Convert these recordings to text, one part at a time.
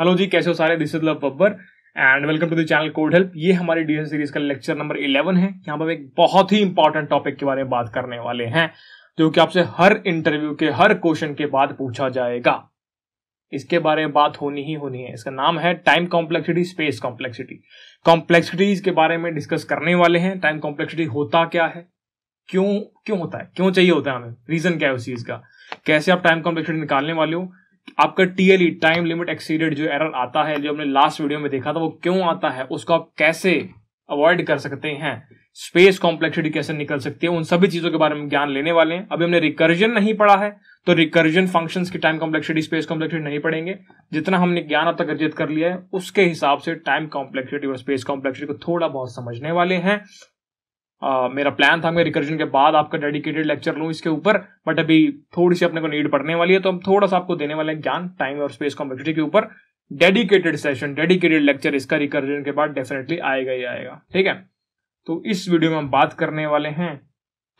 hello जी कैसे हो सारे this is Love Babbar and welcome to the channel code help ये हमारे डीएस सीरीज का लेक्चर नंबर 11 है यहाँ पर एक बहुत ही इंपॉर्टेंट टॉपिक के बारे में बात करने वाले हैं जो कि आपसे हर इंटरव्यू के हर क्वेश्चन के बाद पूछा जाएगा इसके बारे में बात होनी ही होनी है इसका नाम है time complexity space complexity complexities के बारे में डिस्कस करने वाले हैं टाइम कॉम्प्लेक्सिटी होता क्या है क्यों क्यों होता है क्यों चाहिए होता है हमें रीजन क्या है उस चीज का कैसे आप टाइम कॉम्प्लेक्सिटी निकालने वाले हो आपका टीएलई टाइम लिमिट एक्सीडेड जो एरर आता है जो हमने लास्ट वीडियो में देखा था वो क्यों आता है उसको आप कैसे अवॉइड कर सकते हैं स्पेस कॉम्प्लेक्सिटी कैसे निकल सकती है उन सभी चीजों के बारे में ज्ञान लेने वाले हैं अभी हमने रिकर्जन नहीं पढ़ा है तो रिकर्जन फंक्शंस की टाइम कॉम्प्लेक्सिटी स्पेस कॉम्प्लेक्सिटी नहीं पढ़ेंगे जितना हमने ज्ञान अब तक अर्जित कर लिया है उसके हिसाब से टाइम कॉम्प्लेक्सिटी और स्पेस कॉम्प्लेक्सिटी को थोड़ा बहुत समझने वाले हैं मेरा प्लान था मैं रिकर्जन के बाद आपका डेडिकेटेड लेक्चर लूँ इसके ऊपर बट अभी थोड़ी सी अपने को नीड पड़ने वाली है तो हम थोड़ा सा आपको देने वाले हैं ज्ञान टाइम और स्पेस कॉम्पिटिटी के ऊपर डेडिकेटेड सेशन डेडिकेटेड लेक्चर इसका रिकर्जन के बाद डेफिनेटली आएगा ही आएगा ठीक है तो इस वीडियो में हम बात करने वाले हैं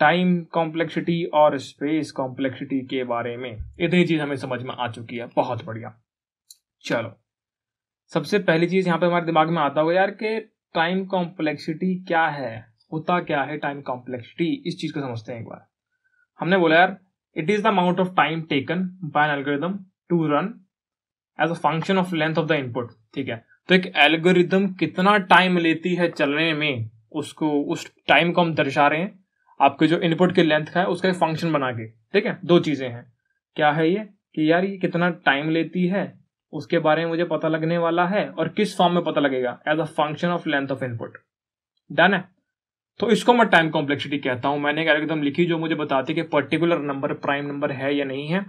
टाइम कॉम्प्लेक्सिटी और स्पेस कॉम्प्लेक्सिटी के बारे में इतनी चीज हमें समझ में आ चुकी है बहुत बढ़िया चलो सबसे पहली चीज यहाँ पे हमारे दिमाग में आता होगा यार कि टाइम कॉम्प्लेक्सिटी क्या है होता क्या है टाइम कॉम्प्लेक्सिटी इस चीज को समझते हैं एक बार हमने बोला यार it is the amount of time taken by an algorithm to run as a function of length of the input ठीक है तो एक एल्गोरिदम कितना टाइम लेती है चलने में उसको उस टाइम को हम दर्शा रहे हैं आपके जो इनपुट की लेंथ का है उसका एक फंक्शन बना के ठीक है दो चीजें हैं क्या है ये कि यार ये कितना टाइम लेती है उसके बारे में मुझे पता लगने वाला है और किस फॉर्म में पता लगेगा as a function of length of input done है तो इसको मैं टाइम कॉम्प्लेक्सिटी कहता हूं मैंने एक एल्गोरिथम लिखी जो मुझे बताती है कि पर्टिकुलर नंबर प्राइम नंबर है या नहीं है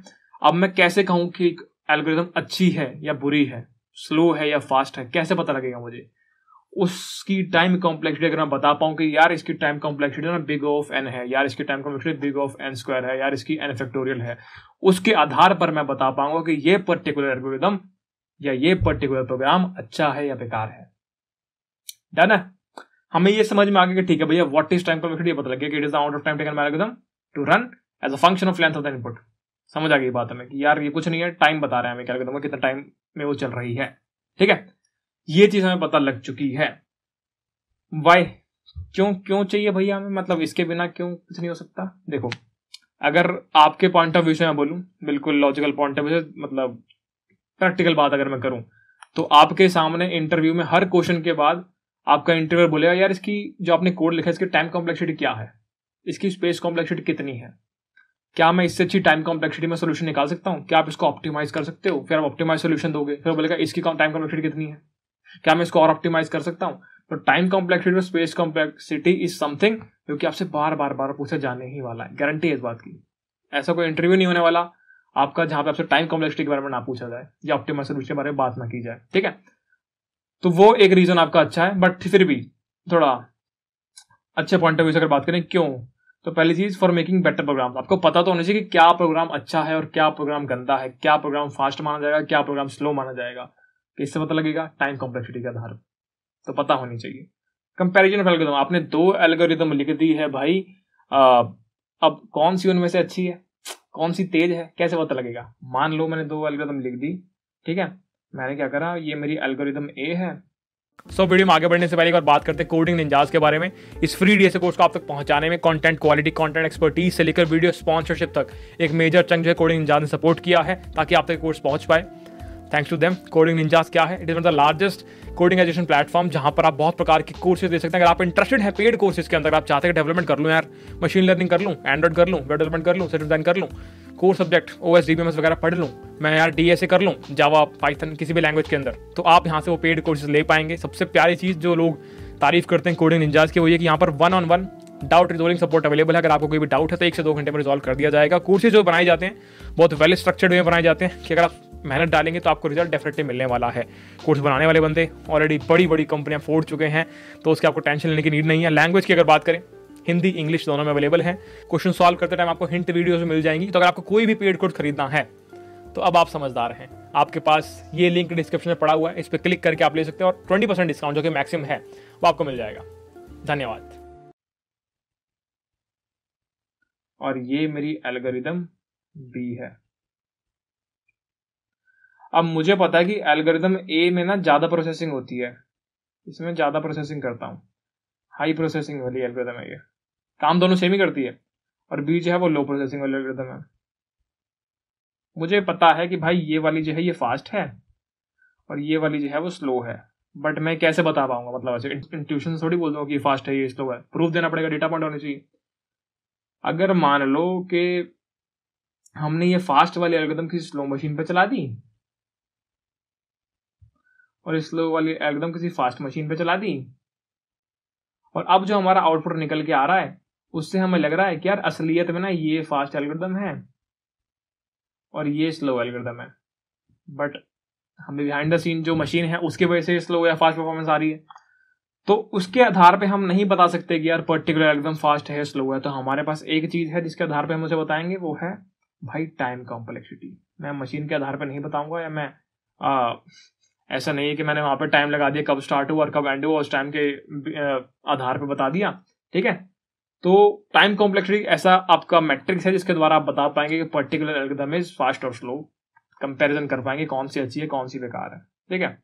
अब मैं कैसे कहूं कि एल्गोरिथम अच्छी है या बुरी है स्लो है या फास्ट है कैसे पता लगेगा मुझे उसकी टाइम कॉम्प्लेक्सिटी अगर मैं बता पाऊँ कि यार इसकी टाइम कॉम्प्लेक्सिटी ना बिग ऑफ एन है यार इसकी time complexity big of n square है यार इसकी एन फैक्टोरियल है उसके आधार पर मैं बता पाऊंगा कि ये पर्टिकुलर एल्गोरिदम या ये पर्टिकुलर प्रोग्राम अच्छा है या बेकार है डन है हमें ये समझ में आ गया कि ठीक है भैया व्हाट इज टाइम कॉम्प्लेक्सिटी ये पता लग गया कि it is the amount of time taken algorithm to run as a function of length of the input समझ आ गई बात हमें कि यार ये कुछ नहीं है टाइम बता रहे हैं हमें एल्गोरिथम कितना टाइम में वो चल रही है ठीक है ये चीज हमें पता लग चुकी है वाई क्यों क्यों चाहिए भैया हमें मतलब इसके बिना क्यों कुछ नहीं हो सकता देखो अगर आपके पॉइंट ऑफ व्यू से मैं बोलूँ बिल्कुल लॉजिकल पॉइंट ऑफ व्यू से मतलब प्रैक्टिकल बात अगर मैं करूं तो आपके सामने इंटरव्यू में हर क्वेश्चन के बाद आपका इंटरव्यूअर बोलेगा यार इसकी जो आपने कोड लिखा है इसकी टाइम कॉम्प्लेक्सिटी क्या है इसकी स्पेस कॉम्प्लेक्सिटी कितनी है क्या मैं इससे अच्छी टाइम कॉम्प्लेक्सिटी में सोल्यूशन निकाल सकता हूँ क्या आप इसको ऑप्टिमाइज कर सकते हो फिर आप ऑप्टिमाइज सोल्यूशन दोगे फिर बोलेगा इसकी टाइम कॉम्प्लेक्सिटी कितनी है क्या मैं इसको और ऑप्टिमाइज कर सकता हूँ तो टाइम कॉम्प्लेक्सिटी और स्पेस कॉम्प्लेक्सिटी इज समथिंग जो कि आपसे बार बार बार पूछा जाने ही वाला है गारंटी है इस बात की ऐसा कोई इंटरव्यू नहीं होने वाला आपका जहां पे आपसे टाइम कॉम्प्लेक्सिटी के बारे में ना पूछा जाए या ऑप्टिमाइज सोल्यूशन के बारे में बात ना की जाए ठीक है तो वो एक रीजन आपका अच्छा है बट फिर भी थोड़ा अच्छे पॉइंट ऑफ व्यू से अगर बात करें क्यों तो पहली चीज फॉर मेकिंग बेटर प्रोग्राम आपको पता तो होना चाहिए कि क्या प्रोग्राम अच्छा है और क्या प्रोग्राम गंदा है क्या प्रोग्राम फास्ट माना जाएगा क्या प्रोग्राम स्लो माना जाएगा तो इससे पता लगेगा टाइम कॉम्प्लेक्सिटी के आधार तो पता होनी चाहिए कंपेरिजन ऑफ एलगोरिदम आपने दो एलगोरिदम लिख दी है भाई आ, अब कौन सी उनमें से अच्छी है कौन सी तेज है कैसे पता लगेगा मान लो मैंने दो एलगोरिदम लिख दी ठीक है मैंने क्या करा ये मेरी एल्गोरिदम ए है सो so, वीडियो में आगे बढ़ने से पहले एक बार बात करते हैं कोडिंग निंजाज के बारे में इस फ्री डी कोर्स को आप तक पहुंचाने में कंटेंट क्वालिटी कंटेंट एक्सपर्टीज से लेकर वीडियो स्पॉन्सरशिप तक एक मेजर चंग जो है कोडिंग निंजाज ने सपोर्ट किया है ताकि आप तक कोर्स पहुंच पाए thanks to them coding ninjas क्या है it is one the largest coding education platform जहां पर आप बहुत प्रकार के कोर्सेज दे सकते हैं अगर आप इंटरेस्टेड है पेड कोर्सेज के अंदर आप चाहते हैं डेवलपमेंट कर लूँ यार मशीन लर्निंग कर लूँ एंड्रॉइड कर लूँ वेब डेवलपमेंट कर लूँ सेट डिजाइन कर लूँ core subject O S D वगैरह पढ़ लूँ मैं यार डी एस ए कर लूँ जावा पाइथन किसी भी लैंग्वेज के अंदर तो आप यहाँ से वो पेड कोर्सेज ले पाएंगे सबसे प्यारी चीज़ जो लोग तारीफ करते हैं कोडिंग निंजाज की वो ये कि यहाँ पर one on one doubt resolving support available है अगर आपको कोई भी डाउट है तो एक से दो घंटे में रिजॉल्व कर दिया जाएगा कोर्सेज जो बनाए जाते हैं बहुत वेल स्ट्रक्चर्ड वे बनाए जाते हैं कि अगर आप मेहनत डालेंगे तो आपको रिजल्ट डेफिनेटली मिलने वाला है कोर्स बनाने वाले बंदे ऑलरेडी बड़ी बड़ी कंपनियाँ फोड़ चुके हैं तो उसके आपको टेंशन लेने की नीड नहीं है लैंग्वेज की अगर बात करें हिंदी इंग्लिश दोनों में अवेलेबल है क्वेश्चन सॉल्व करते टाइम आपको हिंट वीडियोज मिल जाएंगी तो अगर आपको कोई भी पेड कोर्स खरीदना है तो अब आप समझदार हैं आपके पास ये लिंक डिस्क्रिप्शन में पड़ा हुआ है इस पर क्लिक करके आप ले सकते हैं और ट्वेंटी परसेंट डिस्काउंट जो कि मैक्सिमम है वो आपको मिल जाएगा धन्यवाद और ये मेरी एल्गोरिदम बी है अब मुझे पता है कि एल्गोरिदम ए में ना ज़्यादा प्रोसेसिंग होती है इसमें ज़्यादा प्रोसेसिंग करता हूँ हाई प्रोसेसिंग वाली एल्गोरिदम है ये काम दोनों सेम ही करती है और बी जो है वो लो प्रोसेसिंग वाली एल्गोरिदम है मुझे पता है कि भाई ये वाली जो है ये फास्ट है और ये वाली जो है वो स्लो है बट मैं कैसे बता पाऊंगा मतलब ऐसे इंट्यूशन थोड़ी बोल दूंगा कि फास्ट है ये स्लो है प्रूफ देना पड़ेगा डेटा पॉइंट होने चाहिए अगर मान लो कि हमने ये फास्ट वाली एल्गोरिदम किसी स्लो मशीन पर चला दी और स्लो वाली एकदम किसी फास्ट मशीन पे चला दी और अब जो हमारा आउटपुट निकल के आ रहा है उससे हमें लग रहा है कि यार असलियत में ना ये फास्ट एल्गोदम है और ये स्लो एल्गोदम है बट हमें बिहाइंड द सीन जो मशीन है उसके वजह से स्लो या फास्ट परफॉर्मेंस आ रही है तो उसके आधार पे हम नहीं बता सकते कि यार पर्टिकुलर एकदम फास्ट है स्लो है तो हमारे पास एक चीज़ है जिसके आधार पे हम उसे बताएंगे वो है भाई टाइम कॉम्प्लेक्सिटी मैं मशीन के आधार पे नहीं बताऊंगा या मैं ऐसा नहीं है कि मैंने वहां पर टाइम लगा दिया कब स्टार्ट हुआ और कब एंड हुआ उस टाइम के आधार पर बता दिया ठीक है तो टाइम कॉम्प्लेक्सिटी ऐसा आपका मैट्रिक्स है जिसके द्वारा आप बता पाएंगे कि पर्टिकुलर एल्गोरिथम इज फास्ट और स्लो कंपैरिजन कर पाएंगे कौन सी अच्छी है कौन सी बेकार है ठीक है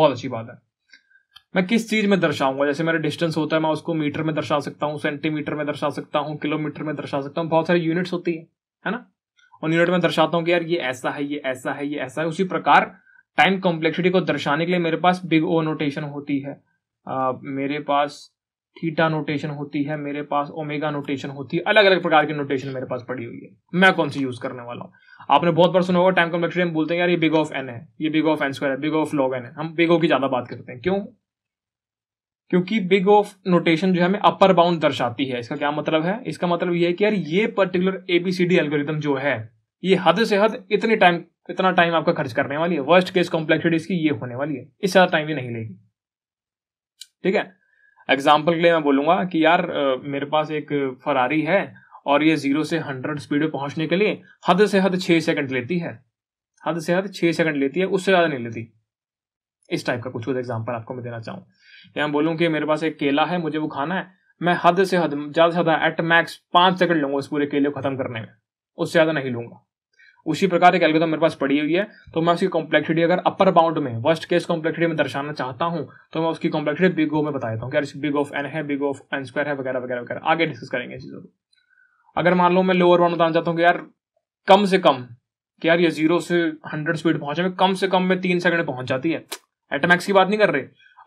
बहुत अच्छी बात है मैं किस चीज में दर्शाऊंगा जैसे मेरा डिस्टेंस होता है मैं उसको मीटर में दर्शा सकता हूँ सेंटीमीटर में दर्शा सकता हूँ किलोमीटर में दर्शा सकता हूँ बहुत सारी यूनिट्स होती है है ना और यूनिट में दर्शाता हूँ कि यार ये ऐसा है ये ऐसा है ये ऐसा है उसी प्रकार टाइम कॉम्प्लेक्सिटी को दर्शाने के लिए मेरे पास बिग ओ नोटेशन होती है uh, मेरे पास थीटा नोटेशन होती है मेरे पास ओमेगा नोटेशन होती है अलग अलग प्रकार की नोटेशन मेरे पास पड़ी हुई है मैं कौन सी यूज करने वाला हूँ आपने बहुत बार सुना होगा टाइम कॉम्प्लेक्सिटी हम बोलते हैं यार ये बिग ऑफ एन है ये बिग ऑफ एन स्क्वायर है बिग ऑफ लॉग एन है हम बिग ओ की ज्यादा बात करते हैं क्यों क्योंकि बिग ऑफ नोटेशन जो है हमें अपर बाउंड दर्शाती है इसका क्या मतलब है इसका मतलब ये है कि यार ये पर्टिकुलर एबीसीडी एल्गोरिदम जो है ये हद से हद इतने टाइम इतना टाइम आपका खर्च करने वाली है वर्स्ट केस कॉम्प्लेक्सिटी इसकी ये होने वाली है इस ज्यादा टाइम ये नहीं लेगी ठीक है एग्जाम्पल के लिए मैं बोलूंगा कि यार मेरे पास एक फरारी है और ये जीरो से हंड्रेड स्पीड में पहुंचने के लिए हद से हद छह सेकंड लेती है हद से हद छह सेकंड लेती है उससे ज़्यादा नहीं लेती इस टाइप का कुछ कुछ एग्जाम्पल आपको मैं देना चाहूँ या मैं बोलूँ कि मेरे पास एक केला है मुझे वो खाना है मैं हद से हद ज़्यादा से ज़्यादा एट मैक्स पांच सेकंड लूंगा उस पूरे केले को ख़त्म करने में उससे ज़्यादा नहीं लूंगा उसी प्रकार एक एल्गोदम मेरे पास पड़ी हुई है तो मैं उसकी कॉम्प्लेक्सिटी अगर अपर बाउंड में वर्स्ट केस कॉम्प्लेक्सिटी में दर्शाना चाहता हूं तो मैं उसकी कॉम्प्लेक्सिटी बिग ओ में बता देता हूँ बिग ऑफ एन है बिग ऑफ एन स्क्वायर है वगैरह वगैरह वगैरह आगे डिस्कस करेंगे चीज़ों को अगर मान लो मैं लोअर बाउंड बताना चाहता हूँ कि यार कम से कम कि यार ये जीरो से हंड्रेड स्पीड पहुंचे में कम से कम में तीन सेकंड पहुंच जाती है एटमैक्स की बात नहीं कर रहे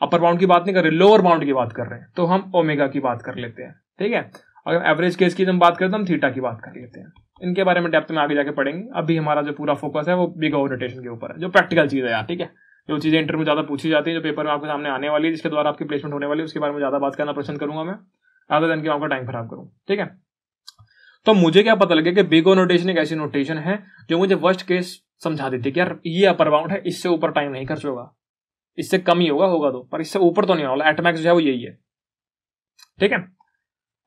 अपर बाउंड की बात नहीं कर रहे लोअर बाउंड की बात कर रहे हैं तो हम ओमेगा की बात कर लेते हैं ठीक है अगर एवरेज केस की हम बात करें तो हम थीटा की बात कर लेते हैं इनके बारे में डेप्थ में आगे जाके पढ़ेंगे अभी हमारा जो पूरा फोकस है वो बिग ओवर रोटेशन के ऊपर है जो प्रैक्टिकल चीज़ है यार ठीक है जो चीज़ें इंटरव्यू ज़्यादा पूछी जाती है जो पेपर में आपके सामने आने वाली है जिसके द्वारा आपकी प्लेसमेंट होने वाली है उसके बारे में ज़्यादा बात करना पसंद करूंगा मैं अदर दिन के आपका टाइम खराब करूँ ठीक है तो मुझे क्या पता लगे कि बिग ओ नोटेशन एक ऐसी नोटेशन है जो मुझे वर्स्ट केस समझा देती कि यार ये अपर बाउंड है इससे ऊपर टाइम नहीं खर्च होगा इससे कम ही होगा होगा तो पर इससे ऊपर तो नहीं होगा एटमैक्स जो है वो यही है ठीक है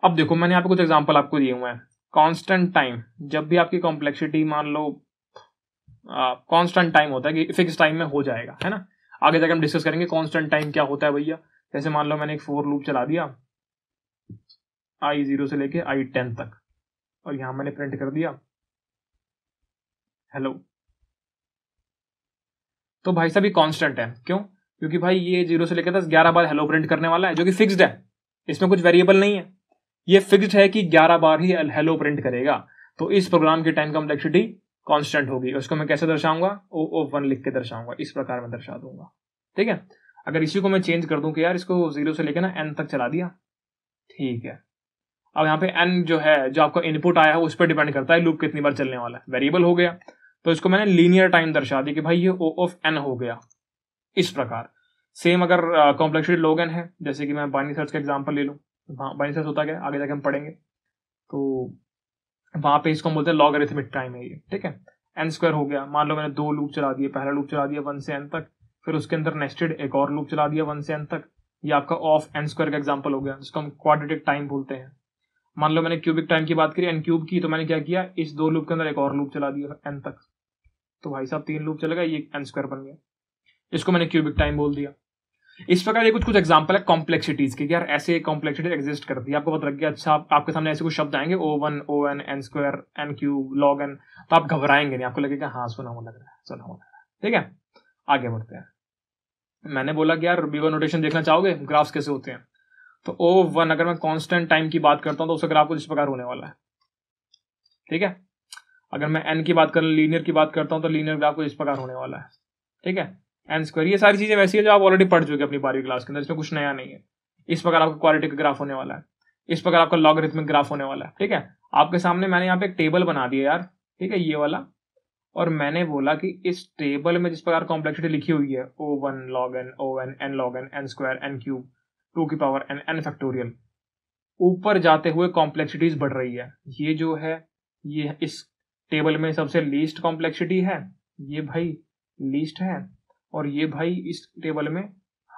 अब देखो मैंने यहाँ पे कुछ एग्जाम्पल आपको दिए हुए हैं कांस्टेंट टाइम जब भी आपकी कॉम्प्लेक्सिटी मान लो कांस्टेंट टाइम होता है कि फिक्स टाइम में हो जाएगा है ना आगे जाकर हम डिस्कस करेंगे कांस्टेंट टाइम क्या होता है भैया जैसे मान लो मैंने एक फोर लूप चला दिया आई जीरो से लेके आई टेन तक और यहां मैंने प्रिंट कर दिया हेलो तो भाई साहब ये कांस्टेंट है क्यों क्योंकि भाई ये जीरो से लेकर दस ग्यारह बार हेलो प्रिंट करने वाला है जो कि फिक्स्ड है इसमें कुछ वेरिएबल नहीं है ये फिक्स्ड है कि 11 बार ही हेलो प्रिंट करेगा तो इस प्रोग्राम की टाइम कॉम्प्लेक्सिटी कांस्टेंट होगी उसको मैं कैसे दर्शाऊंगा ओ ओ वन लिख के दर्शाऊंगा इस प्रकार में दर्शा दूंगा ठीक है अगर इसी को मैं चेंज कर दूं कि यार इसको जीरो से लेकर ना एन तक चला दिया ठीक है अब यहाँ पे एन जो है जो आपका इनपुट आया है उस पर डिपेंड करता है लूप कितनी बार चलने वाला है वेरिएबल हो गया तो इसको मैंने लीनियर टाइम दर्शा दी कि भाई ये ओ ऑफ एन हो गया इस प्रकार सेम अगर कॉम्प्लेक्सिटी लोग एन है जैसे कि मैं बाइनी सर्च का एग्जाम्पल ले लूँ बाइसेस होता क्या आगे जाके हम पढ़ेंगे तो वहाँ पे इसको हम बोलते हैं लॉगरिथमिक टाइम है ये ठीक है एन स्क्वायर हो गया मान लो मैंने दो लूप चला दिए पहला लूप चला दिया वन से एन तक फिर उसके अंदर नेस्टेड एक और लूप चला दिया वन से एन तक ये आपका ऑफ एन स्क्वायर का एग्जाम्पल हो गया जिसको हम क्वाड्रेटिक टाइम बोलते हैं मान लो मैंने क्यूबिक टाइम की बात करी एन क्यूब की तो मैंने क्या किया इस दो लूप के अंदर एक और लूप चला दिया एन तक तो भाई साहब तीन लूप चलेगा ये एन स्क्वायर बन गया इसको मैंने क्यूबिक टाइम बोल दिया इस प्रकार ये कुछ कुछ एग्जाम्पल है कॉम्प्लेक्सिटीज के यार ऐसे कॉम्प्लेक्सिटी एग्जिस्ट करती है आपको पता लग गया अच्छा आपके सामने ऐसे कुछ शब्द आएंगे O one O n n square n cube log n तो आप घबराएंगे नहीं आपको लगेगा हाँ सुना हुआ लग रहा है सुना हुआ लग रहा है ठीक है आगे बढ़ते हैं मैंने बोला कि यार बीवर नोटेशन देखना चाहोगे ग्राफ्स कैसे होते हैं तो ओ वन अगर मैं कॉन्स्टेंट टाइम की बात करता हूँ तो उसका ग्राफ कुछ इस प्रकार होने वाला है ठीक है अगर मैं एन की बात कर लीनियर की बात करता हूँ तो लीनियर ग्राफ कुछ इस प्रकार होने वाला है ठीक है एन स्क्वायर ये सारी चीज़ें वैसी है जो आप ऑलरेडी पढ़ चुके अपनी बारहवीं क्लास के अंदर इसमें कुछ नया नहीं है इस प्रकार आपका क्वालिटी का ग्राफ होने वाला है इस प्रकार आपका लॉगरिथमिक ग्राफ होने वाला है ठीक है आपके सामने मैंने यहाँ पे एक टेबल बना दिया यार ठीक है ये वाला और मैंने बोला कि इस टेबल में जिस प्रकार कॉम्प्लेक्सिटी लिखी हुई है O one log n O n n log n n square n cube two की पावर एन एन फैक्टोरियल ऊपर जाते हुए कॉम्प्लेक्सिटीज बढ़ रही है ये जो है ये इस टेबल में सबसे लीस्ट कॉम्प्लेक्सिटी है ये भाई लीस्ट है और ये भाई इस टेबल में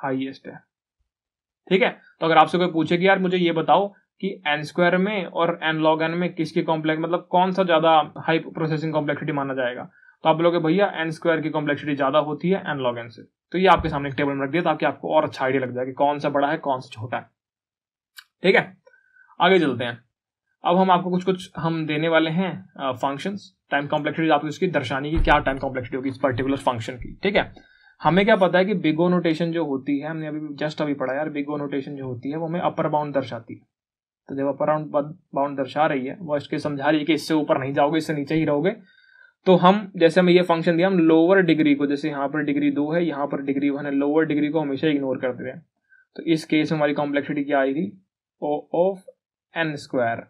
हाईएस्ट है ठीक है तो अगर आपसे कोई पूछे कि यार मुझे ये बताओ कि एन स्क्वायर में और एन लॉग एन में किसकी कॉम्प्लेक्स मतलब कौन सा ज्यादा हाई प्रोसेसिंग कॉम्प्लेक्सिटी माना जाएगा तो आप लोग भैया एन स्क्वायर की कॉम्प्लेक्सिटी ज्यादा होती है एन लॉग एन से तो ये आपके सामने टेबल में रख दिया ताकि आपको और अच्छा आइडिया लग जाए कि कौन सा बड़ा है कौन सा छोटा है ठीक है आगे चलते हैं अब हम आपको कुछ कुछ हम देने वाले हैं फंक्शंस टाइम कॉम्प्लेक्सिटी आपको इसकी दर्शानी की क्या टाइम कॉम्प्लेक्सिटी होगी इस पर्टिकुलर फंक्शन की ठीक है हमें क्या पता है कि बिगो नोटेशन जो होती है हमने अभी जस्ट अभी पढ़ा यार बिगो नोटेशन जो होती है वो हमें अपर बाउंड दर्शाती है तो जब अपर बाउंड दर्शा रही है वो इसके समझा रही है कि इससे ऊपर नहीं जाओगे इससे नीचे ही रहोगे तो हम जैसे हमें ये फंक्शन दिया हम लोअर डिग्री को जैसे यहाँ पर डिग्री दो है यहाँ पर डिग्री वन है लोअर डिग्री को हमेशा इग्नोर करते हैं तो इस केस में हमारी कॉम्प्लेक्सिटी क्या आई थी ओ ऑफ एन स्क्वायर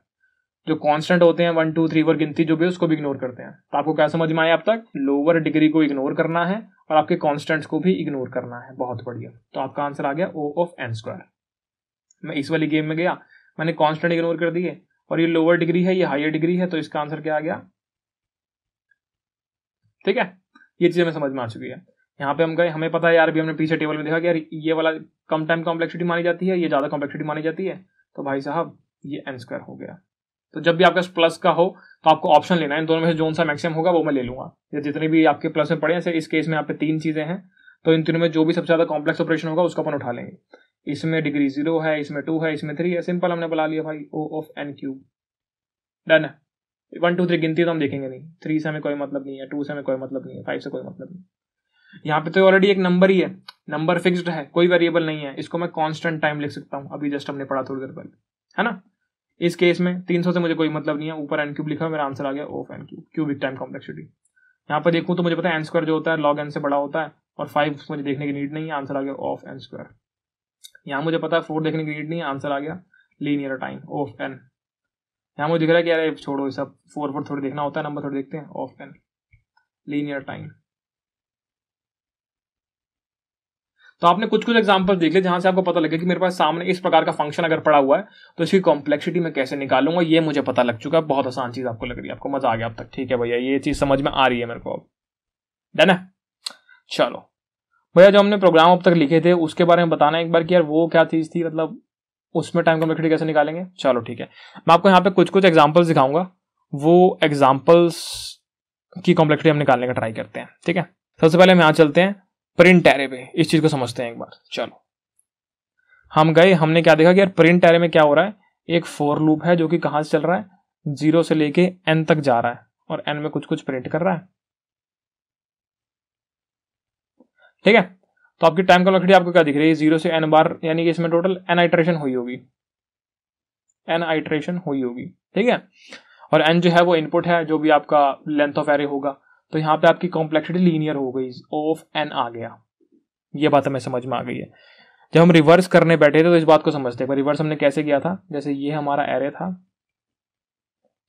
जो कांस्टेंट होते हैं वन टू थ्री फोर गिनती जो भी उसको भी इग्नोर करते हैं तो आपको क्या समझ में आया अब तक लोअर डिग्री को इग्नोर करना है और आपके कांस्टेंट्स को भी इग्नोर करना है बहुत बढ़िया तो आपका आंसर आ गया ओ ऑफ एन स्क्वायर मैं इस वाली गेम में गया मैंने कॉन्स्टेंट इग्नोर कर दिए और ये लोअर डिग्री है ये हायर डिग्री है तो इसका आंसर क्या आ गया ठीक है ये चीज हमें समझ में आ चुकी है यहाँ पे हम गए हमें पता है यार भी हमने पीछे टेबल में देखा कि यार ये वाला कम टाइम कॉम्प्लेक्सिटी मानी जाती है ये ज्यादा कॉम्प्लेक्सिटी मानी जाती है तो भाई साहब ये एन स्क्वायर हो गया तो जब भी आपके पास प्लस का हो तो आपको ऑप्शन लेना है इन दोनों में से जोन सा मैक्सिमम होगा वो मैं ले लूंगा या जितने भी आपके प्लस में पड़े हैं इस केस में आप तीन चीजें हैं तो इन तीनों में जो भी सबसे ज्यादा कॉम्प्लेक्स ऑपरेशन होगा उसको अपन उठा लेंगे इसमें डिग्री जीरो है इसमें टू है इसमें थ्री है सिंपल हमने बुला लिया भाई O of n cube done है वन टू थ्री गिनती तो हम देखेंगे नहीं थ्री से हमें कोई मतलब नहीं है टू से हमें कोई मतलब नहीं है फाइव से कोई मतलब नहीं यहाँ पे तो ऑलरेडी एक नंबर ही है नंबर फिक्स्ड है कोई वेरिएबल नहीं है इसको मैं कांस्टेंट टाइम लिख सकता हूँ अभी जस्ट हमने पढ़ा थोड़ी देर पहले है ना इस केस में 300 से मुझे कोई मतलब नहीं है ऊपर एन क्यूब लिखा मेरा आंसर आ गया of n cube cubic time complexity यहाँ पर देखूँ तो मुझे पता है एन स्क्वायर जो होता है लॉग एन से बड़ा होता है और फाइव मुझे देखने की नीड नहीं है आंसर आ गया ऑफ एन स्क्वायर यहाँ मुझे पता है फोर देखने की नीड नहीं है आंसर आ गया लीनियर टाइम ऑफ एन यहाँ मुझे दिख रहा है कि यार छोड़ो सब फोर फोर थोड़ी देखना होता है नंबर थोड़ी देखते हैं ऑफ एन लीनियर टाइम तो आपने कुछ कुछ एग्जाम्पल देख लिया जहां से आपको पता लगे कि मेरे पास सामने इस प्रकार का फंक्शन अगर पड़ा हुआ है तो इसकी कॉम्प्लेक्सिटी मैं कैसे निकालूंगा ये मुझे पता लग चुका है बहुत आसान चीज आपको लग रही है आपको मजा आ गया अब तक ठीक है भैया ये चीज समझ में आ रही है मेरे को अब डन है चलो भैया जो हमने प्रोग्राम अब तक लिखे थे उसके बारे में बताना एक बार कि यार वो क्या चीज़ थी मतलब उसमें टाइम कॉम्प्लेक्सिटी कैसे निकालेंगे चलो ठीक है मैं आपको यहाँ पे कुछ कुछ एग्जाम्पल्स दिखाऊंगा वो एग्जाम्पल्स की कॉम्प्लेक्सिटी हम निकालने का ट्राई करते हैं ठीक है सबसे पहले हम यहाँ चलते हैं प्रिंट एरे पे इस चीज को समझते हैं एक बार चलो हम गए हमने क्या देखा कि यार प्रिंट एरे में क्या हो रहा है एक फोर लूप है जो कि कहां से चल रहा है जीरो से लेके एन तक जा रहा है और एन में कुछ कुछ प्रिंट कर रहा है ठीक है तो आपकी टाइम कलॉक्सिटी आपको क्या दिख रही है जीरो से एन बार यानी कि इसमें टोटल एन आइट्रेशन हुई होगी एन आइट्रेशन हुई होगी ठीक है और एन जो है वो इनपुट है जो भी आपका लेंथ ऑफ एरे होगा तो यहां पे आपकी कॉम्प्लेक्सिटी लीनियर हो गई ऑफ एन आ गया ये बात हमें समझ में आ गई है जब हम रिवर्स करने बैठे थे तो इस बात को समझते हैं रिवर्स हमने कैसे किया था जैसे ये हमारा एरे था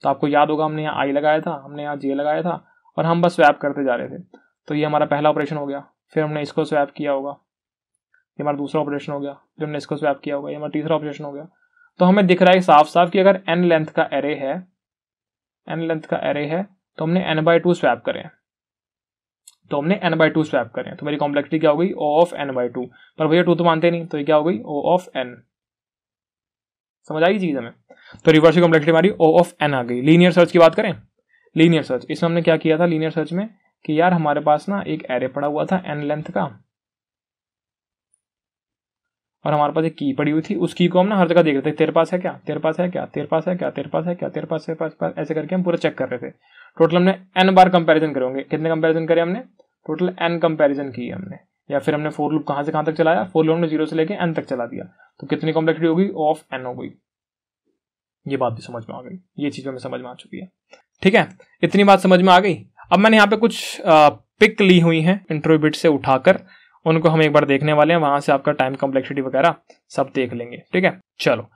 तो आपको याद होगा हमने यहाँ आई लगाया था हमने यहाँ जे लगाया था और हम बस स्वैप करते जा रहे थे तो ये हमारा पहला ऑपरेशन हो गया फिर हमने इसको स्वैप किया होगा ये हमारा दूसरा ऑपरेशन हो गया फिर हमने इसको स्वैप किया होगा ये हमारा तीसरा ऑपरेशन हो गया तो हमें दिख रहा है साफ साफ कि अगर एन लेंथ का एरे है एन लेंथ का एरे है तो हमने एन बाई टू स्वैप करें तो हमने एन बाई टू स्वैप करें तो मेरी कॉम्प्लेक्सिटी क्या हो गई O of n by two पर भैया टू तो मानते नहीं तो ये क्या हो गई ओ ऑफ एन समझ आई चीज़ हमें तो रिवर्स की कॉम्प्लेक्सिटी हमारी ओ ऑफ एन आ गई लीनियर सर्च की बात करें लीनियर सर्च इसमें हमने क्या किया था लीनियर सर्च में कि यार हमारे पास ना एक एरे पड़ा हुआ था एन लेंथ का और हमारे पास एक की पड़ी हुई थी उस की को हम ना हर जगह देख रहे थे तेरे पास है क्या तेरे पास है क्या तेरे पास है क्या तेरे पास है क्या तेरे पास है पास ऐसे करके हम पूरा चेक कर रहे थे टोटल हमने एन बार कंपेरिजन करेंगे कितने कंपेरिजन करे हमने टोटल एन कंपेरिजन की हमने या फिर हमने फोर लूप कहां से कहां तक चलाया फोर लूप ने जीरो से लेके एन तक चला दिया तो कितनी कॉम्प्लेक्सिटी होगी ऑफ एन हो गई ये बात भी समझ में आ गई ये चीज़ हमें समझ में आ चुकी है ठीक है इतनी बात समझ में आ गई अब मैंने यहाँ पे कुछ पिक ली हुई हैं इंटरव्यूबिट से उठाकर उनको हम एक बार देखने वाले हैं वहां से आपका टाइम कॉम्प्लेक्सिटी वगैरह सब देख लेंगे ठीक है चलो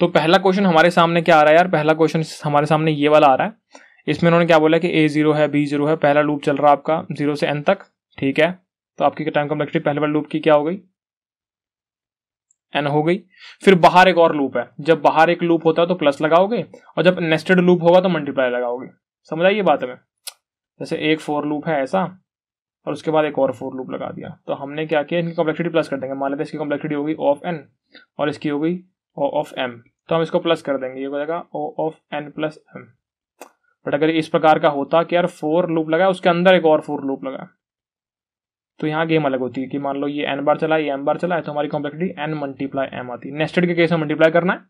तो पहला क्वेश्चन हमारे सामने क्या आ रहा है यार पहला क्वेश्चन हमारे सामने ये वाला आ रहा है इसमें उन्होंने क्या बोला कि ए जीरो है बी जीरो है पहला लूप चल रहा है आपका जीरो से एन तक ठीक है तो आपकी टाइम कम्प्लेक्सिटी पहले वाले लूप की क्या हो गई एन हो गई फिर बाहर एक और लूप है जब बाहर एक लूप होता है तो प्लस लगाओगे और जब नेस्टेड लूप होगा तो मल्टीप्लाई लगाओगे समझ आई ये बात हमें जैसे एक फोर लूप है ऐसा और उसके बाद एक और फोर लूप लगा दिया तो हमने क्या किया इनकी कॉम्प्लेक्सिटी प्लस कर देंगे मान लेते इसकी कॉम्प्लेक्सिटी होगी ऑफ एन और इसकी होगी ओ ऑफ एम तो हम इसको प्लस कर देंगे ये हो जाएगा O of n plus m but अगर इस प्रकार का होता कि यार फोर लूप लगा उसके अंदर एक और फोर लूप लगा तो यहाँ गेम अलग होती है कि मान लो ये एन बार चला ये एम बार चला है तो हमारी कॉम्प्लेक्सिटी एन मल्टीप्लाई एम आती है नेस्टेड के केस में मल्टीप्लाई करना है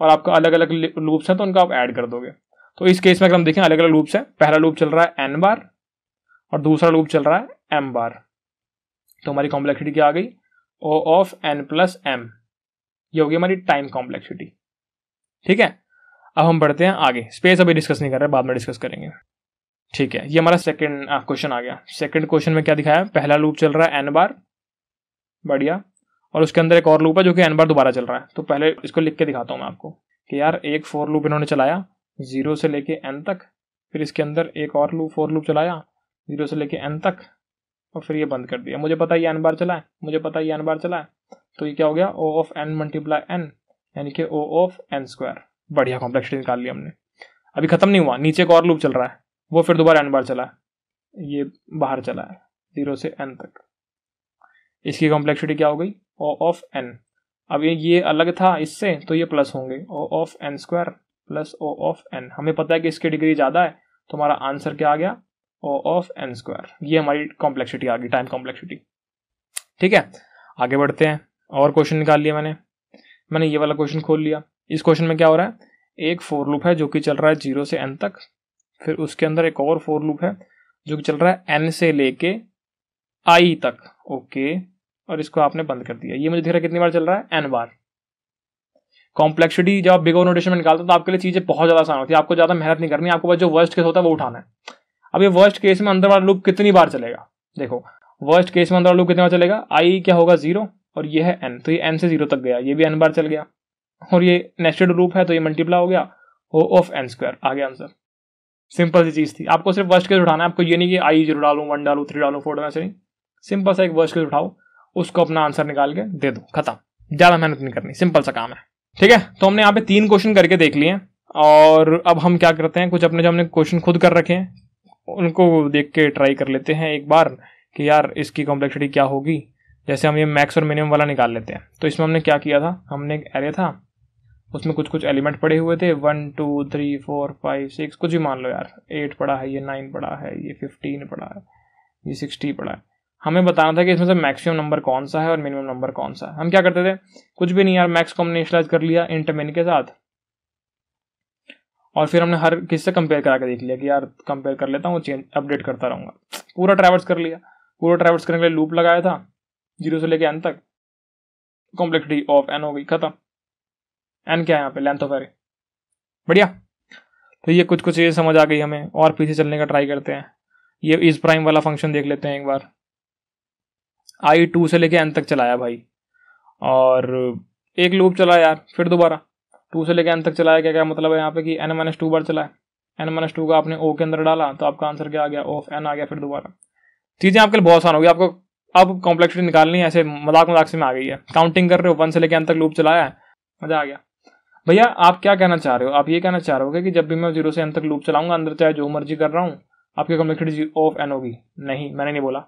और आपका अलग अलग लूप्स हैं तो उनका आप ऐड कर दोगे तो इस केस में अगर हम देखें अलग अलग लूप्स हैं पहला लूप चल रहा है एन बार और दूसरा लूप चल रहा है एम बार तो हमारी कॉम्प्लेक्सिटी क्या आ गई O of n plus m ये होगी हमारी टाइम कॉम्प्लेक्सिटी ठीक है अब हम बढ़ते हैं आगे स्पेस अभी डिस्कस नहीं कर रहे बाद में डिस्कस करेंगे ठीक है ये हमारा सेकंड क्वेश्चन आ गया सेकंड क्वेश्चन में क्या दिखाया पहला लूप चल रहा है एन बार बढ़िया और उसके अंदर एक और लूप है जो कि एन बार दोबारा चल रहा है तो पहले इसको लिख के दिखाता हूँ मैं आपको कि यार एक फोर लूप इन्होंने चलाया जीरो से लेके एन तक फिर इसके अंदर एक और लूप फोर लूप चलाया जीरो से लेके एन तक और फिर ये बंद कर दिया मुझे पता ये एन बार चला है मुझे पता ये एन बार चला है तो ये क्या हो गया O of n multiply n यानी कि ओ ऑफ एन स्क्वायर बढ़िया कॉम्प्लेक्सिटी निकाल ली हमने अभी ख़त्म नहीं हुआ नीचे एक और लूप चल रहा है वो फिर दोबारा एन बार चला है ये बाहर चला है जीरो से एन तक इसकी कॉम्प्लेक्सिटी क्या हो गई ओ ऑफ एन अब ये ये अलग था इससे तो ये प्लस होंगे O of n square plus O of n हमें पता है कि इसकी डिग्री ज़्यादा है तो हमारा आंसर क्या आ गया ओ ऑफ एन स्क्वायर ये हमारी कॉम्प्लेक्सिटी आ गई टाइम कॉम्प्लेक्सिटी ठीक है आगे बढ़ते हैं और क्वेश्चन निकाल लिया मैंने मैंने ये वाला क्वेश्चन खोल लिया इस क्वेश्चन में क्या हो रहा है एक फोर लूप है जो कि चल रहा है जीरो से एन तक फिर उसके अंदर एक और फोर लूप है जो कि चल रहा है एन से लेके आई तक ओके और इसको आपने बंद कर दिया ये मुझे दिख रहा है कितनी बार चल रहा है एन बार कॉम्प्लेक्सिटी जब आप बिगो नोटेशन में निकालते तो आपके लिए चीजें बहुत ज्यादा आसान होती है आपको ज्यादा मेहनत नहीं करनी आपको बस जो वर्स्ट केस होता है वो उठाना है अब ये वर्स्ट केस में अंदर वाला लूप कितनी बार चलेगा देखो वर्स्ट केस में अंदर वाला लूप कितनी बार चलेगा आई क्या होगा जीरो और ये है एन तो ये एन से जीरो तक गया ये भी एन बार चल गया और ये नेस्टेड रूप है तो ये मल्टीप्ला हो गया ओ ऑफ एन स्क्वायर आ गया आंसर सिंपल सी चीज़ थी आपको सिर्फ वर्ष के उठाना है आपको ये नहीं कि आई जीरो डालू वन डालू थ्री डालू फोर डालू नहीं सिंपल सा एक वर्ष केस उठाओ उसको अपना आंसर निकाल के दे दो खत्म ज़्यादा मेहनत नहीं करनी सिंपल सा काम है ठीक है तो हमने यहाँ पे तीन क्वेश्चन करके देख लिए और अब हम क्या करते हैं कुछ अपने जो हमने क्वेश्चन खुद कर रखे हैं उनको देख के ट्राई कर लेते हैं एक बार कि यार इसकी कॉम्प्लेक्सिटी क्या होगी जैसे हम ये मैक्स और मिनिमम वाला निकाल लेते हैं तो इसमें हमने क्या किया था हमने एक एरे था उसमें कुछ कुछ एलिमेंट पड़े हुए थे one two three four five six कुछ भी मान लो यार एट पड़ा है ये नाइन पड़ा है ये फिफ्टीन पड़ा है ये सिक्सटी पड़ा है हमें बताना था कि इसमें से मैक्सिमम नंबर कौन सा है और मिनिमम नंबर कौन सा है हम क्या करते थे कुछ भी नहीं यार मैक्स को हमने इनिशलाइज कर लिया इंटरमेन के साथ और फिर हमने हर किससे कंपेयर करा के देख लिया कि यार कंपेयर कर लेता हूँ चेंज अपडेट करता रहूंगा पूरा ट्रैवर्स कर लिया पूरा ट्रैवर्स करने के लिए लूप लगाया था जीरो से लेके एन तक कॉम्प्लेक्सिटी ऑफ एन हो गई खत्म एन क्या है यहाँ पे लेंथ ऑफ एरे बढ़िया तो ये कुछ कुछ ये समझ आ गई हमें और पीछे चलने का ट्राई करते हैं ये इस प्राइम वाला फंक्शन देख लेते हैं एक बार आई टू से लेके एन तक चलाया भाई और एक लूप चला यार फिर दोबारा टू से लेके एन तक चलाया क्या क्या मतलब है यहाँ पे कि एन माइनस टू बार चलाए एन माइनस टू का आपने ओ के अंदर डाला तो आपका आंसर क्या आ गया ऑफ एन आ गया फिर दोबारा चीज़ें आपके लिए बहुत आसान होगी आपको अब कॉम्प्लेक्सिटी निकालनी है ऐसे मजाक मजाक से में आ गई है काउंटिंग कर रहे हो वन से लेके एन तक लूप चलाया है मज़ा आ गया भैया आप क्या कहना चाह रहे हो आप ये कहना चाह रहे हो कि जब भी मैं जीरो से एन तक लूप चलाऊंगा अंदर चाहे जो मर्जी कर रहा हूं आपकी कॉम्प्लेक्सिटी ऑफ एन होगी नहीं मैंने नहीं बोला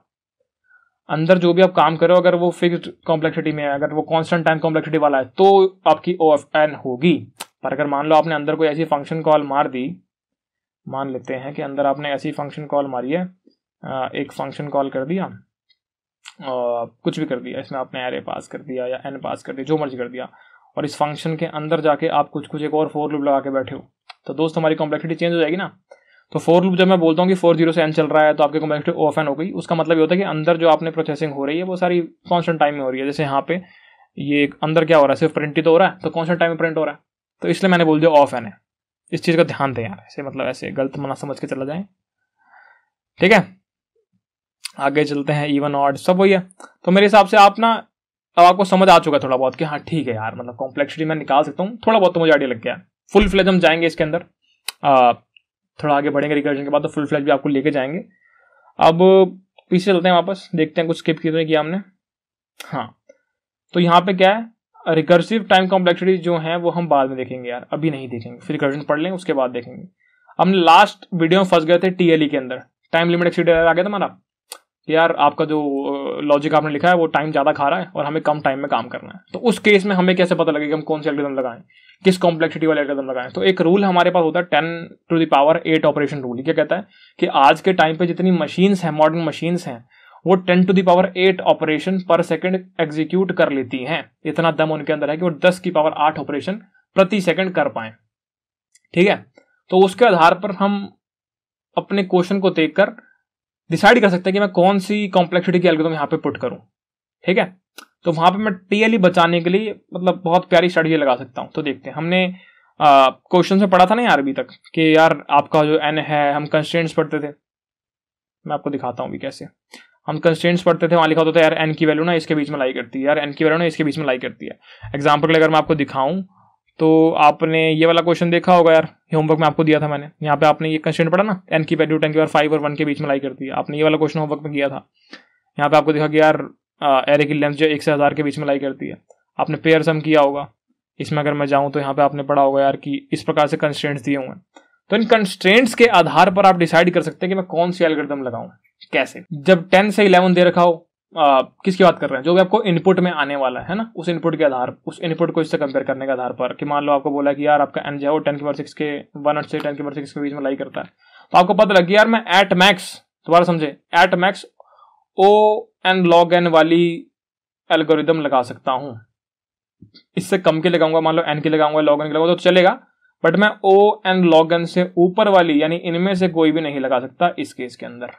अंदर जो भी आप काम करो अगर वो फिक्स्ड कॉम्प्लेक्सिटी में है अगर वो कांस्टेंट टाइम कॉम्प्लेक्सिटी वाला है तो आपकी ओ एफ एन होगी पर अगर मान लो आपने अंदर कोई ऐसी फंक्शन कॉल मार दी मान लेते हैं कि अंदर आपने ऐसी फंक्शन कॉल मारी है एक फंक्शन कॉल कर दिया और कुछ भी कर दिया इसमें आपने एरे पास कर दिया या एन पास कर दिया जो मर्जी कर दिया और इस फंक्शन के अंदर जाके आप कुछ कुछ एक और फोर लूप लगा के बैठे हो तो दोस्त हमारी कॉम्प्लेक्सिटी चेंज हो जाएगी ना तो फोर लूप जब मैं बोलता हूँ कि फोर जीरो से एन चल रहा है तो आपकी कॉम्प्लेक्सिटी ऑफ एन हो गई उसका मतलब ये होता है कि अंदर जो आपने प्रोसेसिंग हो रही है वो सारी कॉन्स्टेंट टाइम में हो रही है जैसे यहाँ पे ये अंदर क्या हो रहा है सिर्फ प्रिंट ही तो हो रहा है तो कॉन्स्टेंट टाइम में प्रिंट हो रहा है तो इसलिए मैंने बोल दिया ऑफ एन है इस चीज़ का ध्यान दें यार ऐसे मतलब ऐसे गलत मना समझ के चला जाए ठीक है आगे चलते हैं इवन ऑड सब वही है तो मेरे हिसाब से आप ना अब आपको समझ आ चुका थोड़ा बहुत कि हाँ ठीक है यार मतलब कॉम्प्लेक्सिटी मैं निकाल सकता हूँ थोड़ा बहुत तो मुझे आइडिया लग गया फुल फ्लेज हम जाएंगे इसके अंदर थोड़ा आगे बढ़ेंगे रिकर्जन के बाद तो फुल फ्लेज भी आपको लेके जाएंगे अब पीछे चलते हैं वापस देखते हैं कुछ स्किप कितने तो नहीं किया हमने हाँ तो यहाँ पे क्या है रिकर्सिव टाइम कॉम्प्लेक्सिटी जो है वो हम बाद में देखेंगे यार अभी नहीं देखेंगे फिर रिकर्जन पढ़ लेंगे उसके बाद देखेंगे हमने लास्ट वीडियो में फंस गए थे टीएलई e के अंदर टाइम लिमिट एक्सीडर आ गया था हमारा कि यार आपका जो लॉजिक आपने लिखा है वो टाइम ज़्यादा खा रहा है और हमें कम टाइम में काम करना है तो उस केस में हमें कैसे पता लगे कि हम कौन से एल्गोरिथम लगाएं किस कॉम्प्लेक्सिटी वाले एल्गोरिथम लगाएं तो एक रूल हमारे पास होता है ten to the power eight operation rule क्या कहता है कि आज के टाइम पे जितनी मशीन्स हैं मॉडर्न मशीन्स हैं वो ten to the power eight operation पर सेकेंड एग्जीक्यूट कर लेती हैं इतना दम उनके अंदर है कि वो दस की पावर आठ ऑपरेशन प्रति सेकेंड कर पाए ठीक है तो उसके आधार पर हम अपने क्वेश्चन को देख डिसाइड कर सकते हैं कि मैं कौन सी कॉम्प्लेक्सिटी की एल्गोरिथम यहाँ पे पुट करूँ ठीक है तो वहाँ पे मैं टीएलई बचाने के लिए मतलब बहुत प्यारी स्ट्रेटजी लगा सकता हूँ तो देखते हैं हमने क्वेश्चन में पढ़ा था ना यार अभी तक कि यार आपका जो एन है हम कंस्टेंट्स पढ़ते थे मैं आपको दिखाता हूँ भी कैसे हम कंस्टेंट्स पढ़ते थे वहाँ लिखा होता था यार एन की वैल्यू ना इसके बीच में लाई करती है यार एन की वैल्यू ना इसके बीच में लाई करती है एग्जाम्पल के अगर मैं आपको दिखाऊँ तो आपने ये वाला क्वेश्चन देखा होगा यार होमवर्क में आपको दिया था मैंने यहाँ पे आपने ये क्वेश्चन पढ़ा ना एन की वैल्यू टेन की बार फाइव और वन के बीच में लाई करती है आपने ये वाला क्वेश्चन होमवर्क में किया था यहाँ पे आपको देखा कि यार एरे की लेंथ जो एक से हज़ार के बीच में लाई करती है आपने पेयर सम किया होगा इसमें अगर मैं जाऊँ तो यहाँ पे आपने पढ़ा होगा यार कि इस प्रकार से कंस्टेंट्स दिए हुए तो इन कंस्टेंट्स के आधार पर आप डिसाइड कर सकते हैं कि मैं कौन सी एलगर्दम लगाऊँ कैसे जब टेन से इलेवन दे रखा हो आ, किसकी बात कर रहे हैं जो भी आपको इनपुट में आने वाला है ना उस इनपुट के आधार उस इनपुट को इससे कंपेयर करने के आधार पर कि मान लो आपको बोला कि यार आपका एन जो है वो टेन की बार सिक्स के वन एट से टेन की बार सिक्स के बीच में लाई करता है तो आपको पता लग गया यार मैं एट मैक्स दोबारा समझे at max O n log n वाली एल्गोरिदम लगा सकता हूँ इससे कम के लगाऊंगा मान लो एन के लगाऊंगा लॉग एन के लगाऊंगा तो चलेगा बट मैं ओ एन लॉग एन से ऊपर वाली यानी इनमें से कोई भी नहीं लगा सकता इस केस के अंदर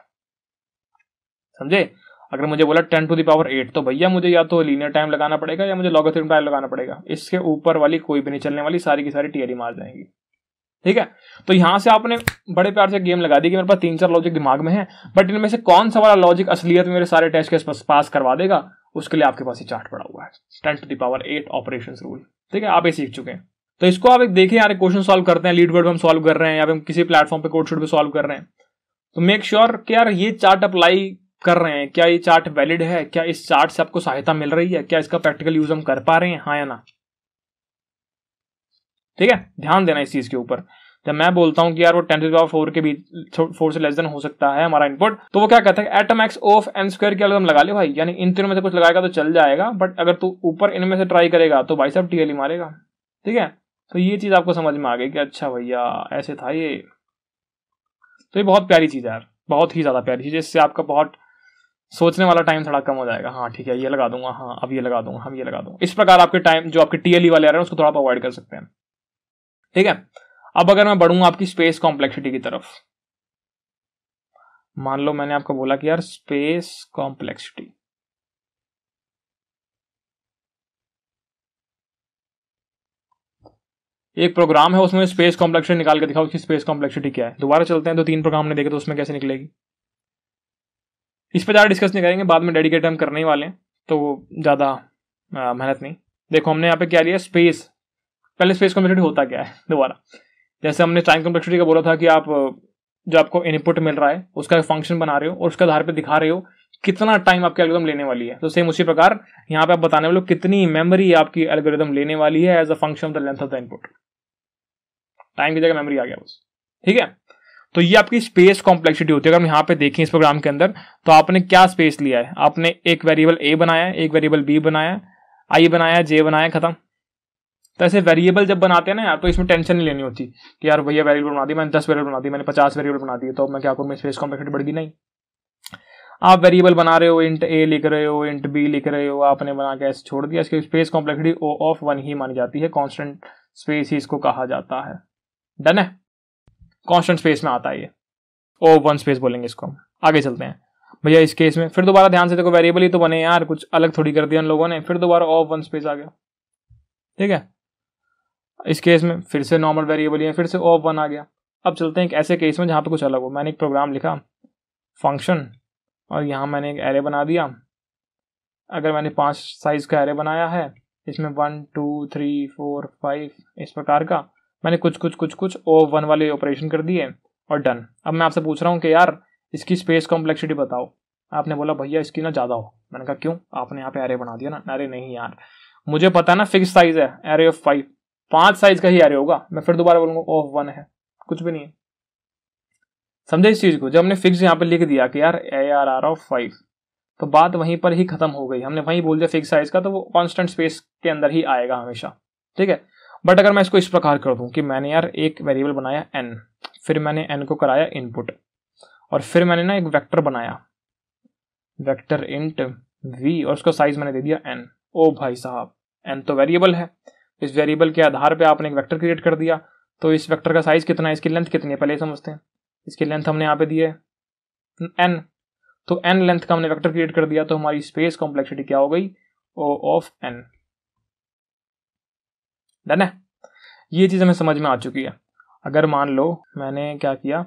समझे अगर मुझे बोला टेन टू दावर एट तो भैया मुझे या तो लीनियर टाइम लगाना पड़ेगा या मुझे लॉगोथ्रिम टाइम लगाना पड़ेगा इसके ऊपर वाली कोई भी नहीं चलने वाली सारी की सारी टीयरी मार जाएंगी ठीक है तो यहां से आपने बड़े प्यार से गेम लगा दी कि मेरे पास तीन चार लॉजिक दिमाग में है बट इनमें से कौन सा वाला लॉजिक असलियत मेरे सारे टेस्ट के पास करवा देगा उसके लिए आपके पास ये चार्ट पड़ा हुआ है ten to the power eight operation rule ठीक है आप ये सीख चुके हैं तो इसको आप एक देखें यार क्वेश्चन सॉल्व करते हैं लीड वर्ड हम सॉल्व कर रहे हैं या फिर हम किसी प्लेटफॉर्म पे कोड शूट भी सॉल्व कर रहे हैं तो मेक श्योर sure कि यार ये चार्ट अप्लाई कर रहे हैं क्या ये चार्ट वैलिड है क्या इस चार्ट से आपको सहायता मिल रही है क्या इसका प्रैक्टिकल यूज हम कर पा रहे हैं हाँ या ना ठीक है ध्यान देना इस चीज के ऊपर जब मैं बोलता हूं कि यार वो टेन पावर फोर के बीच फोर से लेस देन हो सकता है हमारा इनपुट तो वो क्या कहता है atom x of n square के अलग लगा ले भाई यानी इन तीनों में से कुछ लगाएगा तो चल जाएगा बट अगर तू ऊपर इनमें से ट्राई करेगा तो भाई साहब टीएल मारेगा ठीक है तो ये चीज आपको समझ में आ गई कि अच्छा भैया ऐसे था ये तो ये बहुत प्यारी चीज है यार बहुत ही ज्यादा प्यारी चीज इससे आपका बहुत सोचने वाला टाइम थोड़ा कम हो जाएगा हाँ ठीक है ये लगा दूंगा हाँ अब ये लगा दूंगा हम ये लगा दूंगा इस प्रकार आपके टाइम जो आपके टीएलई वाले आ रहे हैं उसको थोड़ा अवॉइड कर सकते हैं ठीक है अब अगर मैं बढ़ूंगा आपकी स्पेस कॉम्प्लेक्सिटी की तरफ मान लो मैंने आपको बोला कि यार स्पेस कॉम्प्लेक्सिटी एक प्रोग्राम है उसमें स्पेस कॉम्प्लेक्सिटी निकाल के दिखाओ उसकी स्पेस कॉम्प्लेक्सिटी क्या है दोबारा चलते हैं तो तीन प्रोग्राम ने देखे तो उसमें कैसे निकलेगी इस पर ज़्यादा डिस्कस नहीं करेंगे बाद में डेडिकेट हम करने ही वाले हैं तो ज़्यादा मेहनत नहीं देखो हमने यहाँ पे क्या लिया स्पेस पहले स्पेस कॉम्प्लेक्सिटी होता क्या है दोबारा जैसे हमने टाइम कॉम्प्लेक्सिटी का बोला था कि आप जो आपको इनपुट मिल रहा है उसका फंक्शन बना रहे हो और उसके आधार पर दिखा रहे हो कितना टाइम आपकी एल्गोरिदम लेने वाली है तो सेम उसी प्रकार यहाँ पे आप बताने वाले कितनी मेमोरी आपकी एल्गोरिदम लेने वाली है as a function of the length of the input time की जगह मेमोरी आ गया बस ठीक है तो ये आपकी स्पेस कॉम्प्लेक्सिटी होती है अगर हम यहाँ पे देखें इस प्रोग्राम के अंदर तो आपने क्या स्पेस लिया है आपने एक वेरिएबल ए बनाया एक वेरिएबल बी बनाया आई बनाया जे बनाया खत्म तो ऐसे वेरिएबल जब बनाते हैं ना यार तो इसमें टेंशन नहीं लेनी होती कि यार भैया वेरिएबल बना दी मैंने दस वेरियबल बना दी मैंने पचास वेरिएबल बना दिए तो मैं क्या करूँ मेरी स्पेस कॉम्प्लेक्सिटी बढ़ गई नहीं आप वेरिएबल बना रहे हो इंट ए लिख रहे हो इंट बी लिख रहे हो आपने बना के ऐसे छोड़ दिया इसकी space complexity O of one ही मानी जाती है कॉन्स्टेंट स्पेस ही इसको कहा जाता है डन है कॉन्स्टेंट स्पेस में आता है ये ओ वन स्पेस बोलेंगे इसको आगे चलते हैं भैया इस केस में फिर दोबारा ध्यान से देखो वेरिएबल ही तो बने यार कुछ अलग थोड़ी कर दिया उन लोगों ने फिर दोबारा ऑफ वन स्पेस आ गया ठीक है इस केस में फिर से नॉर्मल वेरिएबल ही है फिर से ऑफ वन आ गया अब चलते हैं एक ऐसे केस में जहाँ पे कुछ अलग हो मैंने एक प्रोग्राम लिखा फंक्शन और यहाँ मैंने एक एरे बना दिया अगर मैंने पाँच साइज़ का एरे बनाया है इसमें one two three four five इस प्रकार का मैंने कुछ कुछ कुछ कुछ ओ वन वाले ऑपरेशन कर दिए और डन अब मैं आपसे पूछ रहा हूँ कि यार इसकी स्पेस कॉम्प्लेक्सिटी बताओ आपने बोला भैया इसकी ना ज़्यादा हो मैंने कहा क्यों आपने यहाँ पे एरे बना दिया ना अरे नहीं यार मुझे पता है ना फिक्स साइज है एरे ऑफ फाइव पांच साइज का ही एरे होगा मैं फिर दोबारा बोलूंगा ऑफ वन है कुछ भी नहीं है समझे इस चीज़ को जब हमने फिक्स यहाँ पर लिख दिया कि यार A R R of five तो बात वहीं पर ही खत्म हो गई हमने वहीं बोल दिया फिक्स साइज का तो वो कॉन्स्टेंट स्पेस के अंदर ही आएगा हमेशा ठीक है बट अगर मैं इसको इस प्रकार कर दूं कि मैंने यार एक वेरिएबल बनाया एन फिर मैंने एन को कराया इनपुट और फिर मैंने ना एक वेक्टर बनाया वेक्टर इंट वी और उसका साइज मैंने दे दिया एन ओ भाई साहब एन तो वेरिएबल है इस वेरिएबल के आधार पे आपने एक वेक्टर क्रिएट कर दिया तो इस वेक्टर का साइज कितना है इसकी लेंथ कितनी है पहले समझते हैं इसकी लेंथ हमने यहाँ पे दी है एन तो एन लेंथ का हमने वेक्टर क्रिएट कर दिया तो हमारी स्पेस कॉम्प्लेक्सिटी क्या हो गई ओ ऑफ एन डन है ये चीज़ हमें समझ में आ चुकी है अगर मान लो मैंने क्या किया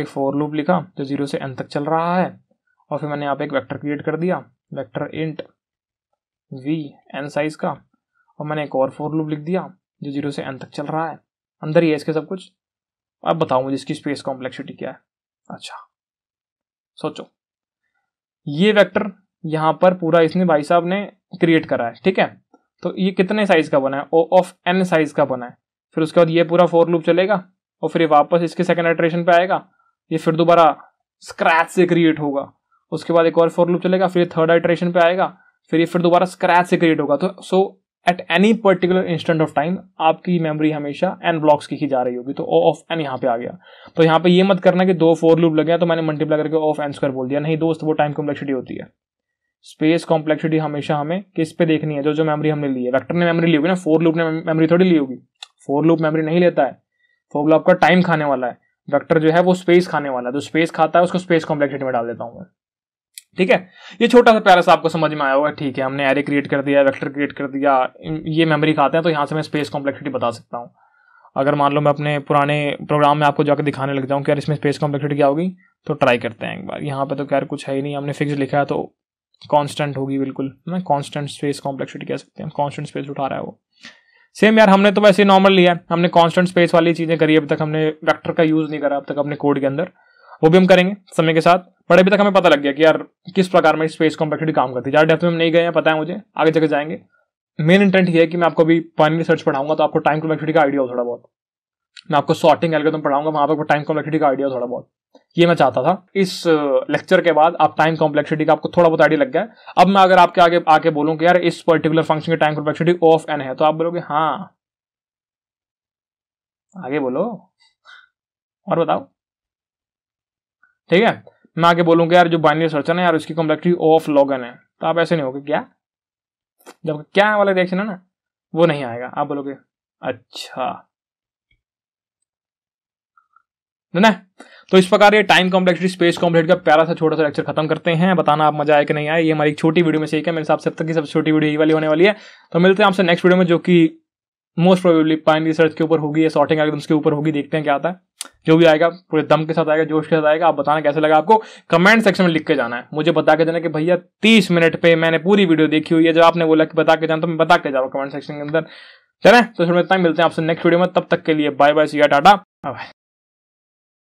एक फोर लूप लिखा जो जीरो से एन तक चल रहा है और फिर मैंने यहाँ पे एक वेक्टर क्रिएट कर दिया vector int v n size का और मैंने एक और फोर लूप लिख दिया जो जीरो से एन तक चल रहा है अंदर ही है इसके सब कुछ अब बताओ मुझे इसकी स्पेस कॉम्प्लेक्सिटी क्या है अच्छा सोचो ये वेक्टर यहाँ पर पूरा इसने भाई साहब ने क्रिएट करा है ठीक है तो ये कितने साइज का बना है ओ ऑफ एन साइज का बना है फिर उसके बाद ये पूरा फोर लूप चलेगा और फिर ये वापस इसके सेकेंड एट्रेशन पे आएगा ये फिर दोबारा स्क्रैच से क्रिएट होगा उसके बाद एक और फोर लूप चलेगा फिर ये थर्ड एट्रेशन पे आएगा फिर ये फिर दोबारा स्क्रैच से क्रिएट होगा तो so at any particular instant of time आपकी मेमोरी हमेशा एन ब्लॉक्स की ही जा रही होगी तो ओ ऑफ एन यहाँ पे आ गया तो यहाँ पे ये मत करना कि दो फोर लूप लगे तो मैंने मल्टीप्लाई करके ऑफ एन स्क्वायर बोल दिया नहीं दोस्त वो टाइम कॉम्प्लेक्सिटी होती है स्पेस कॉम्प्लेक्सिटी हमेशा हमें किस पे देखनी है जो जो मेमोरी हमने ली है वेक्टर ने मेमोरी ली होगी ना फोर लूप ने मेमोरी थोड़ी ली होगी फोर लूप मेमोरी नहीं लेता है फोर लूप का टाइम खाने वाला है वेक्टर जो है वो स्पेस खाने वाला है जो स्पेस खाता है उसको स्पेस कॉम्प्लेक्सिटी में डाल देता हूँ मैं ठीक है ये छोटा सा प्यारा सा आपको समझ में आया होगा ठीक है हमने एरे क्रिएट कर दिया वेक्टर क्रिएट कर दिया ये मेमोरी खाते हैं तो यहाँ से मैं स्पेस कॉम्प्लेक्सिटी बता सकता हूँ अगर मान लो मैं अपने पुराने प्रोग्राम में आपको जाकर दिखाने लग जाऊँ कि यार इसमें स्पेस कॉम्प्लेक्सिटी क्या होगी तो ट्राई करते हैं एक बार यहाँ पे तो खैर कुछ है ही नहीं हमने फिक्स लिखा है तो कॉन्स्टेंट होगी बिल्कुल ना कॉन्स्टेंट स्पेस कॉम्प्लेक्सिटी कह सकते हैं कॉन्स्टेंट स्पेस उठा रहा है वो सेम यार हमने तो वैसे नॉर्मल लिया है हमने कॉन्स्टेंट स्पेस वाली चीज़ें करी अब तक हमने वैक्टर का यूज़ नहीं करा अब तक अपने कोड के अंदर वो भी हम करेंगे समय के साथ बट अभी तक हमें पता लग गया कि यार किस प्रकार में स्पेस कॉम्प्लेक्सिटी काम करती है ज़्यादा डेफ में हम नहीं गए हैं पता है मुझे आगे जगह जाएंगे मेन इंटेंट ये है कि मैं आपको अभी पानी रिसर्च पढ़ाऊंगा तो आपको टाइम कॉम्प्लेक्सिटी का आइडिया हो थोड़ा बहुत मैं आपको सॉर्टिंग एल्गोरिथम पढ़ाऊंगा वहाँ पर टाइम कॉम्प्लेक्सिटी का आइडिया हो थोड़ा बहुत ये मैं चाहता था इस लेक्चर uh, के बाद आप टाइम कॉम्प्लेक्सिटी का आपको थोड़ा बहुत आइडिया लग गया अब मैं अगर आपके आगे आके बोलूं कि यार इस पर्टिकुलर फंक्शन की टाइम कॉम्प्लेक्सिटी ऑफ एन है तो आप बोलोगे हाँ आगे बोलो और बताओ ठीक है मैं आगे बोलूं कि यार जो बाइनरी सर्च है यार उसकी कॉम्प्लेक्सिटी ऑफ लॉग एन है तो आप ऐसे नहीं होगे क्या जब क्या वाला रिएक्शन है ना वो नहीं आएगा आप बोलोगे अच्छा ना तो इस प्रकार ये टाइम कॉम्प्लेक्सिटी स्पेस कॉम्प्लेक्ट का प्यारा सा छोटा सा लेक्चर खत्म करते हैं बताना आप मजा आए कि नहीं आए ये हमारी छोटी वीडियो में से एक है मेरे हिसाब से अब तक की सबसे छोटी वीडियो यही वाली होने वाली है तो मिलते हैं आपसे नेक्स्ट वीडियो में जो कि मोस्ट प्रोबेबली पाइन रिसर्च के ऊपर होगी या सॉर्टिंग एल्गोरिथम्स के ऊपर होगी देखते हैं क्या आता है जो भी आएगा पूरे दम के साथ आएगा जोश के साथ आएगा आप बताना कैसे लगा आपको कमेंट सेक्शन में लिख के जाना है मुझे बता के देना कि भैया तीस मिनट पे मैंने पूरी वीडियो देखी हुई है जब आपने बोला कि बता के जाना तो मैं बता के जाऊँ कमेंट सेक्शन के अंदर चले तो फिर इतना मिलते हैं आपसे नेक्स्ट वीडियो में तब तक के लिए बाय बाय सिया टाटा बाय